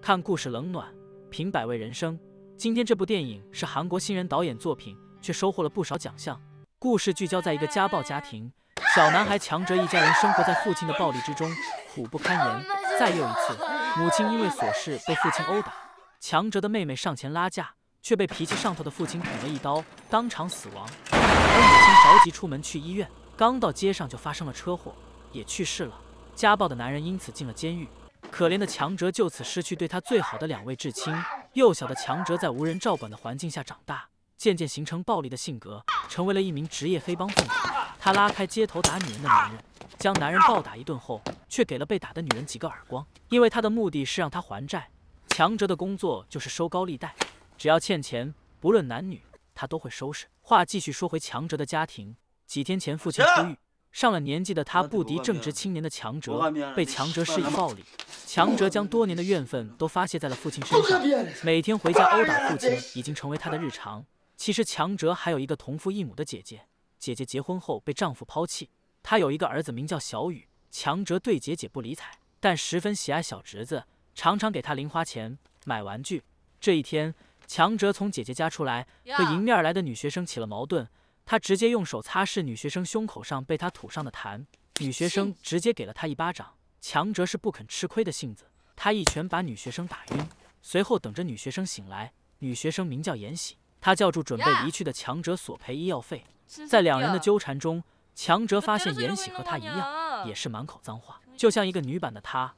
看故事冷暖，品百味人生。今天这部电影是韩国新人导演作品，却收获了不少奖项。故事聚焦在一个家暴家庭，小男孩强哲一家人生活在父亲的暴力之中，苦不堪言。再又一次，母亲因为琐事被父亲殴打，强哲的妹妹上前拉架，却被脾气上头的父亲捅了一刀，当场死亡。而母亲着急出门去医院，刚到街上就发生了车祸，也去世了。家暴的男人因此进了监狱。可怜的强哲就此失去对他最好的两位至亲。幼小的强哲在无人照管的环境下长大，渐渐形成暴力的性格，成为了一名职业黑帮分子。他拉开街头打女人的男人，将男人暴打一顿后，却给了被打的女人几个耳光，因为他的目的是让他还债。强哲的工作就是收高利贷，只要欠钱，不论男女，他都会收拾。话继续说回强哲的家庭，几天前父亲出狱，上了年纪的他不敌正值青年的强哲，被强哲施以暴力。强哲将多年的怨愤都发泄在了父亲身上，每天回家殴打父亲已经成为他的日常。其实强哲还有一个同父异母的姐姐，姐姐结婚后被丈夫抛弃。他有一个儿子名叫小雨，强哲对姐姐不理睬，但十分喜爱小侄子，常常给他零花钱买玩具。这一天，强哲从姐姐家出来，和迎面而来的女学生起了矛盾，他直接用手擦拭女学生胸口上被他吐上的痰，女学生直接给了他一巴掌。强哲是不肯吃亏的性子，他一拳把女学生打晕，随后等着女学生醒来。女学生名叫严喜，她叫住准备离去的强者索赔医药费。在两人的纠缠中，强者发现严喜和他一样，也是满口脏话，就像一个女版的他。